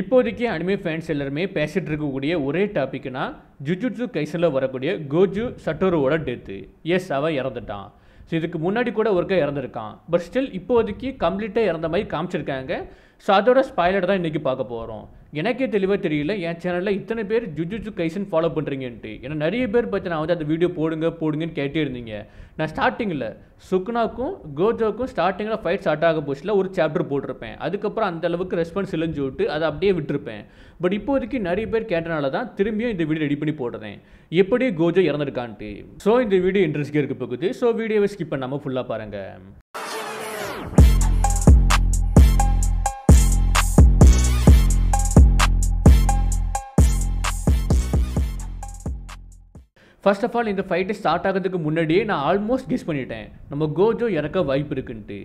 இப்போதைக்கு anime fans எல்லாருமே பேசிகிட்டு இருக்கக்கூடிய ஒரே டாபிக்னா ஜுஜுட்ஸு கைசில் வரக்கூடிய கோஜு சட்டோருவோட டெத்து எஸ் அவன் இறந்துட்டான் ஸோ இதுக்கு முன்னாடி கூட ஒருக்கா இறந்துருக்கான் பட் ஸ்டில் இப்போதைக்கு கம்ப்ளீட்டாக இறந்த மாதிரி காமிச்சிருக்காங்க ஸோ அதோட ஸ்பாய்லர் தான் இன்றைக்கி பார்க்க போகிறோம் எனக்கே தெளிவாக தெரியல என் சேனலில் இத்தனை பேர் ஜுஜுஜு கைசன் ஃபாலோ பண்ணுறீங்கன்ட்டு ஏன்னா நிறைய பேர் பார்த்து நான் வந்து அந்த வீடியோ போடுங்க போடுங்கன்னு கேட்டே இருந்தீங்க நான் ஸ்டார்டிங்கில் சுக்னாக்கும் கோஜோக்கும் ஸ்டார்டிங்கில் ஃபைட் ஸ்டார்ட் ஆக போச்சுல ஒரு சாப்டர் போட்டிருப்பேன் அதுக்கப்புறம் அந்த அளவுக்கு ரெஸ்பான்ஸ் இல்லைன்னு சொல்லிட்டு அதை அப்படியே விட்டுருப்பேன் பட் இப்போதைக்கு நிறைய பேர் கேட்டனால தான் திரும்பியும் இந்த வீடியோ ரெடி பண்ணி போடுறேன் எப்படி கோஜோ இறந்துருக்கான்ட்டு ஸோ இந்த வீடியோ இன்ட்ரெஸ்டிங்காக இருக்க போகுது ஸோ வீடியோவை ஸ்கிப் பண்ணாமல் ஃபுல்லாக பாருங்கள் ஃபர்ஸ்ட் ஆஃப் ஆல் இந்த ஃபைட்டை ஸ்டார்ட் ஆகிறதுக்கு முன்னாடியே நான் ஆல்மோஸ்ட் கெஸ் பண்ணிட்டேன் நம்ம கோஜோ இறக்க வாய்ப்பு இருக்குன்ட்டு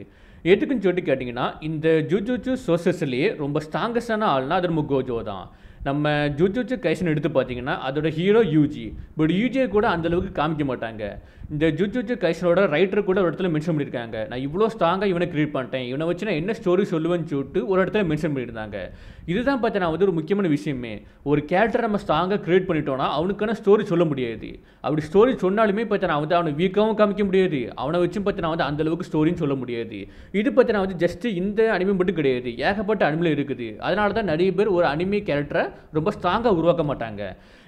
எதுக்குன்னு சொல்லிட்டு கேட்டிங்கன்னா இந்த ஜூஜூச்சு சோசஸ்லேயே ரொம்ப ஸ்ட்ராங்கஸ்டான ஆள்னா அது நம்ம கோஜோ தான் நம்ம ஜூஜூச்சு கைசன் எடுத்து பார்த்தீங்கன்னா அதோட ஹீரோ யூஜி பட் யூஜியை கூட அந்தளவுக்கு காமிக்க மாட்டாங்க இந்த ஜுஜுஜு கைசனோட ரைட்டர் கூட ஒரு இடத்துல மென்ஷன் பண்ணியிருக்காங்க நான் இவ்வளோ ஸ்ட்ராங்காக இவனை கிரியேட் பண்ணிட்டேன் இவனை வச்சு நான் என்ன ஸ்டோரி சொல்லுவேன்னு சொல்லிட்டு ஒரு இடத்துல மென்ஷன் பண்ணியிருந்தாங்க இதுதான் பார்த்தா நான் வந்து ஒரு முக்கியமான விஷயமே ஒரு கேரக்டர் நம்ம ஸ்ட்ராங்காக கிரியேட் பண்ணிட்டோம்னா அவனுக்கான ஸ்டோரி சொல்ல முடியாது அப்படி ஸ்டோரி சொன்னாலுமே பார்த்தா நான் வந்து அவனை வீக்காகவும் காமிக்க முடியாது அவனை வச்சும் பார்த்து நான் வந்து அந்தளவுக்கு ஸ்டோரின்னு சொல்ல முடியாது இது பார்த்து நான் வந்து ஜஸ்ட்டு இந்த அனிமை மட்டும் கிடையாது ஏகப்பட்ட அனிமையில் இருக்குது அதனால தான் நிறைய பேர் ஒரு அனிமை கேரக்டரை ரொம்ப ஸ்ட்ராங்காக உருவாக்க மாட்டாங்க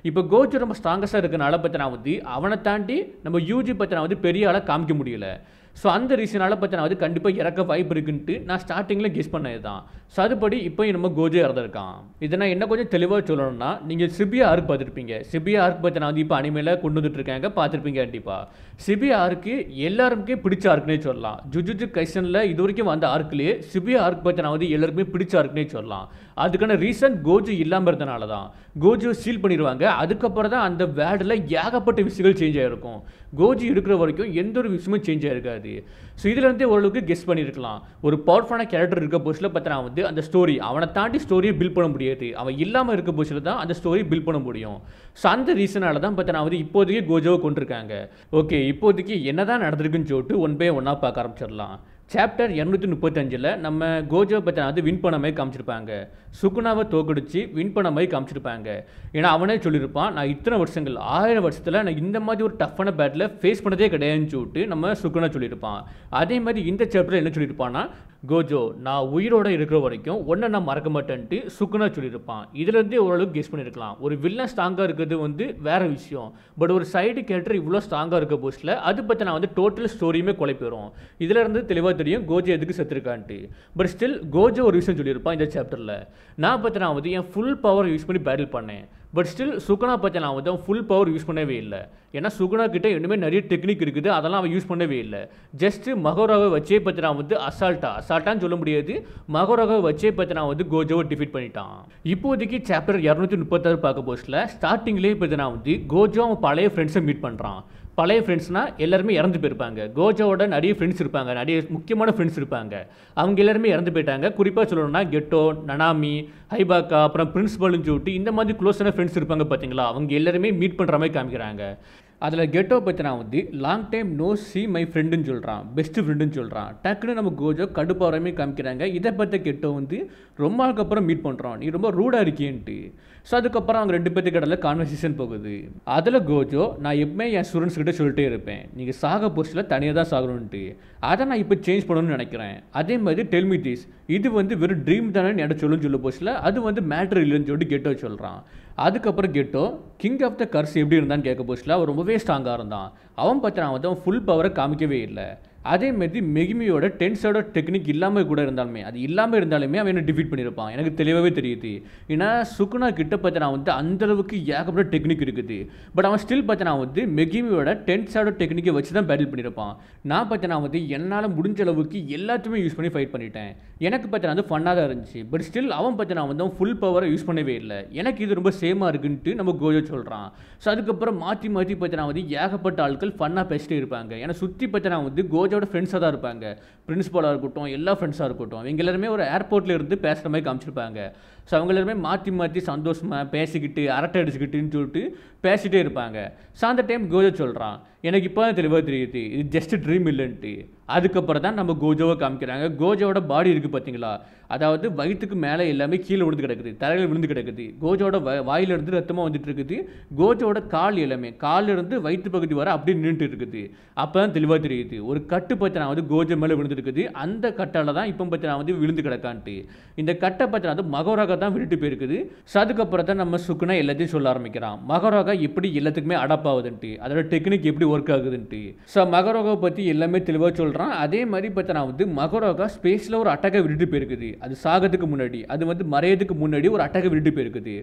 இப்போ கோச்சு ரொம்ப இருக்கிறனால பற்றினா வந்து அவனை தாண்டி நம்ம யூஜி வந்து பெரிய ஆளாக காமிக்க முடியல ஸோ அந்த ரீசனால் பார்த்தா வந்து கண்டிப்பாக இறக்க வாய்ப்பு இருக்குன்ட்டு நான் ஸ்டார்டிங்கில் கெஸ் பண்ணது தான் ஸோ அதுபடி இப்போ நம்ம கோஜே இறந்துருக்கான் இதை நான் என்ன கொஞ்சம் தெளிவாக சொல்லணும்னா நீங்கள் சிபியா ஆர்க் பார்த்துருப்பீங்க சிபியா ஆர்க் பார்த்தா வந்து இப்போ அனிமையில் கொண்டு வந்துட்டுருக்காங்க பார்த்துருப்பீங்க கண்டிப்பாக சிபிஐ ஆர்க்கு எல்லாருக்குமே பிடிச்ச ஆர்க்குனே சொல்லலாம் ஜுஜுஜு கைசனில் இது வரைக்கும் வந்த ஆர்க்லேயே சிபியா ஆர்க் பார்த்தா வந்து எல்லாருக்குமே பிடிச்ச ஆர்க்குனே சொல்லலாம் அதுக்கான ரீசன் கோஜு இல்லாமல் இருந்தனால தான் கோஜுவை சீல் பண்ணிடுவாங்க அதுக்கப்புறம் தான் அந்த வேர்டில் ஏகப்பட்ட விஷயங்கள் சேஞ்ச் ஆகிருக்கும் கோஜி இருக்கிற வரைக்கும் எந்த ஒரு விஷயமும் சேஞ்ச் ஆகிருக்காது கிடையாது ஸோ இதுலேருந்து ஓரளவுக்கு கெஸ் பண்ணியிருக்கலாம் ஒரு பவர்ஃபுல்லான கேரக்டர் இருக்க போஸ்ட்டில் பார்த்தா நான் வந்து அந்த ஸ்டோரி அவனை தாண்டி ஸ்டோரியை பில்ட் பண்ண முடியாது அவன் இல்லாமல் இருக்க போஸ்ட்டில் தான் அந்த ஸ்டோரி பில்ட் பண்ண முடியும் ஸோ அந்த ரீசனால் தான் பார்த்தா நான் வந்து இப்போதைக்கு கோஜோவை கொண்டிருக்காங்க ஓகே இப்போதைக்கு என்ன தான் நடந்திருக்குன்னு சொல்லிட்டு ஒன் பை ஒன்னாக பார்க்க ஆரம்பிச்சிடலாம் சாப்டர் இரநூத்தி முப்பத்தஞ்சில் நம்ம கோஜோ பச்சனை வந்து வின் பண்ண மாதிரி காமிச்சிருப்பாங்க சுக்குனாவை தோக்கடிச்சு வின் பண்ண மாதிரி காமிச்சிருப்பாங்க ஏன்னா அவனே சொல்லியிருப்பான் நான் இத்தனை வருஷங்கள் ஆயிரம் வருஷத்தில் நான் இந்த மாதிரி ஒரு டஃப்பான பேட்டில் ஃபேஸ் பண்ணதே கிடையாதுன்னு சொல்லிட்டு நம்ம சுக்குனா சொல்லியிருப்பான் அதே மாதிரி இந்த சாப்டரில் என்ன சொல்லியிருப்பான்னா கோஜோ நான் உயிரோடு இருக்கிற வரைக்கும் ஒன்றை நான் மறக்க மாட்டேன்ட்டு சுக்குனா சொல்லியிருப்பான் இதுலேருந்தே ஓரளவுக்கு கெஸ் பண்ணியிருக்கலாம் ஒரு வில்லன் ஸ்ட்ராங்காக இருக்கிறது வந்து வேறு விஷயம் பட் ஒரு சைடு கேரக்டர் இவ்வளோ ஸ்ட்ராங்காக இருக்க போஸ்ட்டில் அது பற்றி நான் வந்து டோட்டல் ஸ்டோரியுமே குழப்பிடும் இதிலேருந்து தெளிவாக தெரியும் கோஜோ எதுக்கு செத்துருக்கான்ட்டு பட் ஸ்டில் கோஜோ ஒரு விஷயம் சொல்லியிருப்பான் இந்த சாப்டரில் நான் பற்றி நான் வந்து என் ஃபுல் பவர் யூஸ் பண்ணி பேட்டில் பண்ணேன் பட் ஸ்டில் சுகுணா பற்றி நான் வந்து ஃபுல் பவர் யூஸ் பண்ணவே இல்லை ஏன்னா சுகுணா கிட்டே இன்னுமே நிறைய டெக்னிக் இருக்குது அதெல்லாம் அவன் யூஸ் பண்ணவே இல்லை ஜஸ்ட்டு மகோராவை வச்சே பற்றி நான் வந்து அசால்ட்டா அசால்ட்டான்னு சொல்ல முடியாது மகோராவை வச்சே பற்றி நான் வந்து கோஜோவை டிஃபீட் பண்ணிட்டான் இப்போதைக்கு சாப்டர் இரநூத்தி முப்பத்தாறு பார்க்க போஸ்ட்டில் ஸ்டார்டிங்லேயே பற்றி நான் வந்து கோஜோ அவன் பழைய ஃப்ரெண்ட்ஸை மீட் பண்ணுறான் பழைய ஃப்ரெண்ட்ஸ்னால் எல்லாருமே இறந்து போயிருப்பாங்க கோஜாவோட நிறைய ஃப்ரெண்ட்ஸ் இருப்பாங்க நிறைய முக்கியமான ஃப்ரெண்ட்ஸ் இருப்பாங்க அவங்க எல்லாருமே இறந்து போயிட்டாங்க குறிப்பாக சொல்லணும்னா கெட்டோ நனாமி ஹைபாக்கா அப்புறம் பிரின்ஸ்பல்னு சொல்லிட்டு இந்த மாதிரி க்ளோஸான ஃப்ரெண்ட்ஸ் இருப்பாங்க பார்த்தீங்களா அவங்க எல்லாருமே மீட் பண்ணுற மாதிரி காமிக்கிறாங்க அதில் கெட்டோ பற்றினா வந்து long time no see my ஃப்ரெண்டுன்னு சொல்கிறான் பெஸ்ட்டு ஃப்ரெண்டுன்னு சொல்கிறான் டக்குன்னு நம்ம கோஜோ கடுப்பாரமே காமிக்கிறாங்க இதை பற்றி கெட்டோ வந்து ரொம்ப நாளுக்கு அப்புறம் மீட் பண்ணுறான் நீ ரொம்ப ரூடாக இருக்கேன்ட்டு ஸோ அதுக்கப்புறம் அவங்க ரெண்டு பேர்த்து கடலில் கான்வர்சேஷன் போகுது அதில் கோஜோ நான் எப்பவுமே என் ஸ்டூடெண்ட்ஸ் கிட்ட சொல்லிட்டே இருப்பேன் நீங்கள் சாக போஸ்ட்டில் தனியாக தான் சாகணுன்ட்டு அதை நான் இப்போ சேஞ்ச் பண்ணணும்னு நினைக்கிறேன் அதே மாதிரி டெல்மி திஸ் இது வந்து வெறும் ட்ரீம் தானே என்கிட்ட சொல்லுன்னு சொல்ல போஸ்டில் அது வந்து மேட்ரு இல்லைன்னு சொல்லிட்டு கெட்டோ சொல்கிறான் அதுக்கப்புறம் Geto king of the curse எப்படி இருந்தான்னு கேட்க போச்சுல அவர் ரொம்பவே ஸ்ட்ராங்காக இருந்தான் அவன் பார்த்தினா வந்து அவன் ஃபுல் பவரை காமிக்கவே இல்லை அதேமாரி மெகிமியோட டென்ஸோட டெக்னிக் இல்லாமல் கூட இருந்தாலுமே அது இல்லாமல் இருந்தாலுமே அவன் என்ன டிஃபீட் பண்ணியிருப்பான் எனக்கு தெளிவாகவே தெரியுது ஏன்னா சுகுணா கிட்ட பார்த்தனா வந்து அந்தளவுக்கு ஏகப்பட்ட டெக்னிக் இருக்குது பட் அவன் ஸ்டில் பார்த்தனா வந்து மெகிமியோட டென்ஸோட டெக்னிக்கை வச்சு தான் பேட்டில் பண்ணியிருப்பான் நான் பார்த்தனா வந்து என்னால் முடிஞ்ச அளவுக்கு எல்லாத்தையுமே யூஸ் பண்ணி ஃபைட் பண்ணிட்டேன் எனக்கு பார்த்தனா வந்து ஃபன்னாக தான் இருந்துச்சு பட் ஸ்டில் அவன் பார்த்தனா வந்து அவன் ஃபுல் பவரை யூஸ் பண்ணவே இல்லை எனக்கு இது ரொம்ப சேமாக இருக்குன்ட்டு நம்ம கோஜோ சொல்கிறான் ஸோ அதுக்கப்புறம் மாற்றி மாற்றி பார்த்தனா வந்து ஏகப்பட்ட ஆட்கள் ஆட்கள் ஃபன்னாக பேசிட்டு இருப்பாங்க ஏன்னா சுற்றி பற்றினா வந்து கோஜாவோட ஃப்ரெண்ட்ஸாக தான் இருப்பாங்க பிரின்ஸிபலாக இருக்கட்டும் எல்லா ஃப்ரெண்ட்ஸாக இருக்கட்டும் இவங்க எல்லாருமே ஒரு ஏர்போர்ட்டில் இருந்து பேசுகிற மாதிரி காமிச்சிருப்பாங்க ஸோ அவங்க எல்லாருமே மாற்றி மாற்றி சந்தோஷமாக பேசிக்கிட்டு அரட்டை அடிச்சுக்கிட்டுன்னு சொல்லிட்டு பேசிகிட்டே இருப்பாங்க ஸோ அந்த டைம் கோஜோ சொல்கிறான் எனக்கு இப்போ தான் தெளிவாக தெரியுது இது ஜஸ்ட் ட்ரீம் இல்லைன்ட்டு அதுக்கப்புறம் தான் நம்ம கோஜோவை காமிக்கிறாங்க கோஜோவோட பாடி இருக்குது பார்த்தீங்களா அதாவது வயிற்றுக்கு மேலே எல்லாமே கீழே விழுந்து கிடக்குது தலைகள் விழுந்து கிடக்குது கோஜோட வ வாயிலிருந்து ரத்தமாக வந்துட்டு இருக்குது கோஜோட கால் எல்லாமே காலிலிருந்து வயிற்று பகுதி வர அப்படியே நின்றுட்டு இருக்குது அப்போ தான் தெளிவாக தெரியுது ஒரு கட்டு பத்திரம் வந்து கோஜோ மேலே விழுந்துருக்குது அந்த கட்டால் தான் இப்போ பத்திரம் வந்து விழுந்து கிடக்கான்ட்டு இந்த கட்டை பத்திரம் வந்து மகோரக தான் விட்டுட்டு போயிருக்குது ஸோ அதுக்கப்புறம் தான் நம்ம சுக்குனா எல்லாத்தையும் சொல்ல ஆரம்பிக்கிறான் மகரோகா எப்படி எல்லாத்துக்குமே அடாப்ட் ஆகுதுன்ட்டு அதோட டெக்னிக் எப்படி ஒர்க் ஆகுதுன்ட்டு ஸோ மகரோகாவை பற்றி எல்லாமே தெளிவாக சொல்கிறான் அதே மாதிரி பார்த்தா நான் வந்து மகரோகா ஸ்பேஸில் ஒரு அட்டாக்கை விட்டு போயிருக்குது அது சாகத்துக்கு முன்னாடி அது வந்து மறையதுக்கு முன்னாடி ஒரு அட்டாக்கை விட்டுட்டு போயிருக்குது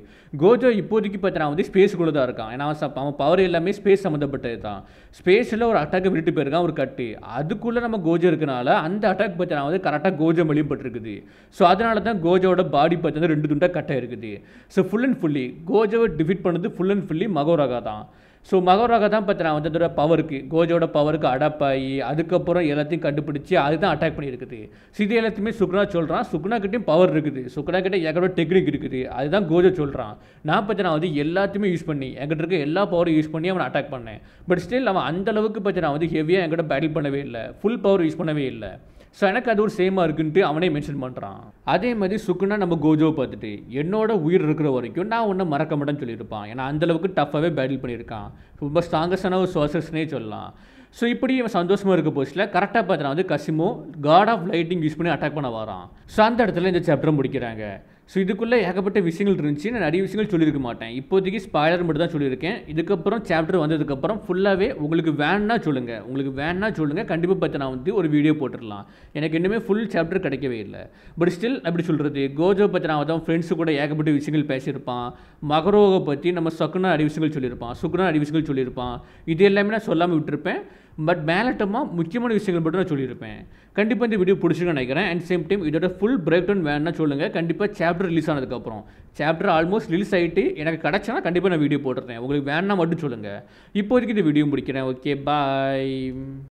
கோஜோ இப்போதைக்கு பார்த்தா நான் வந்து ஸ்பேஸுக்குள்ளே தான் இருக்கான் ஏன்னா அவன் பவர் எல்லாமே ஸ்பேஸ் சம்மந்தப்பட்டது தான் ஸ்பேஸில் ஒரு அட்டாக்கை விட்டுட்டு போயிருக்கான் ஒரு கட்டு அதுக்குள்ளே நம்ம கோஜோ இருக்கனால அந்த அட்டாக் பார்த்தா நான் வந்து கரெக்டாக கோஜோ வெளியும் பட்டிருக்குது ஸோ அதனால தான் கோஜோட பாடி பார்த்து ரெண்டு துண்டு துண்டாக கட்டை இருக்குது ஸோ ஃபுல் அண்ட் ஃபுல்லி கோஜாவை டிஃபிட் பண்ணது ஃபுல் அண்ட் ஃபுல்லி மகோராகா தான் ஸோ மகோராகா தான் பார்த்தா தடவை பவருக்கு கோஜோட பவருக்கு அடாப்ட் ஆகி அதுக்கப்புறம் எல்லாத்தையும் கண்டுபிடிச்சி அதுதான் அட்டாக் பண்ணியிருக்குது சிதி எல்லாத்தையுமே சுக்னா சொல்கிறான் சுக்னா கிட்டேயும் பவர் இருக்குது சுக்னா கிட்டே எங்களோட டெக்னிக் இருக்குது அதுதான் கோஜோ சொல்கிறான் நான் பார்த்தா நான் வந்து எல்லாத்தையுமே யூஸ் பண்ணி எங்கிட்ட இருக்க எல்லா பவரும் யூஸ் பண்ணி அவனை அட்டாக் பண்ணேன் பட் ஸ்டில் அவன் அந்தளவுக்கு பார்த்தா நான் வந்து ஹெவியாக எங்கிட்ட பேட்டில் பண்ணவே இல்லை ஃபுல் பவர் யூஸ் பண்ணவே இல்லை ஸோ எனக்கு அது ஒரு சேமாக இருக்குன்ட்டு அவனே மென்ஷன் பண்ணுறான் அதே மாதிரி சுக்குனா நம்ம கோஜோ பார்த்துட்டு என்னோட உயிர் இருக்கிற வரைக்கும் நான் ஒன்றும் மறக்க மாட்டேன்னு சொல்லியிருப்பான் ஏன்னா அந்தளவுக்கு டஃப்பாகவே பேட்டில் பண்ணியிருக்கான் ரொம்ப ஸ்ட்ராங்கஸ்டான ஒரு சோர்சஸ்னே சொல்லலாம் ஸோ இப்படி இவன் சந்தோஷமாக இருக்க போச்சுல கரெக்டாக பார்த்தா வந்து Kashimo god of lightning use பண்ணி அட்டாக் பண்ண வரான் ஸோ அந்த இடத்துல இந்த சாப்டர் முடிக்கிறாங்க ஸோ இதுக்குள்ளே ஏகப்பட்ட விஷயங்கள் இருந்துச்சு நான் நிறைய விஷயங்கள் சொல்லியிருக்க மாட்டேன் இப்போதைக்கு ஸ்பாய்லர் மட்டும் தான் சொல்லியிருக்கேன் இதுக்கப்புறம் சாப்டர் வந்ததுக்கப்புறம் ஃபுல்லாகவே உங்களுக்கு வேணா சொல்லுங்கள் உங்களுக்கு வேணா சொல்லுங்கள் கண்டிப்பாக பற்றி நான் வந்து ஒரு வீடியோ போட்டுடலாம் எனக்கு இன்னுமே ஃபுல் சாப்டர் கிடைக்கவே இல்லை பட் ஸ்டில் அப்படி சொல்கிறது கோஜோ பற்றி நான் தான் ஃப்ரெண்ட்ஸு கூட ஏகப்பட்ட விஷயங்கள் பேசியிருப்பான் மகரோகை பற்றி நம்ம சக்குனா அடி விஷயங்கள் சொல்லியிருப்பான் சுக்குனா அடி விஷயங்கள் சொல்லியிருப்பான் இது எல்லாமே நான் சொல்லாமல் விட்டுருப்பேன் பட் மேலட்டமாக முக்கியமான விஷயங்கள் மட்டும் நான் சொல்லியிருப்பேன் கண்டிப்பாக இந்த வீடியோ பிடிச்சிருக்கேன் நினைக்கிறேன் அண்ட் சேம் டைம் இதோட ஃபுல் பிரேக் டவுன் வேணும்னா சொல்லுங்கள் கண்டிப்பாக சாப்டர் ரிலீஸ் ஆனதுக்கப்புறம் சாப்டர் ஆல்மோஸ்ட் ரிலீஸ் ஆகிட்டு எனக்கு கிடச்சேன்னா கண்டிப்பாக நான் வீடியோ போட்டுருந்தேன் உங்களுக்கு வேணா மட்டும் சொல்லுங்கள் இப்போதைக்கு இந்த வீடியோ முடிக்கிறேன் ஓகே பாய்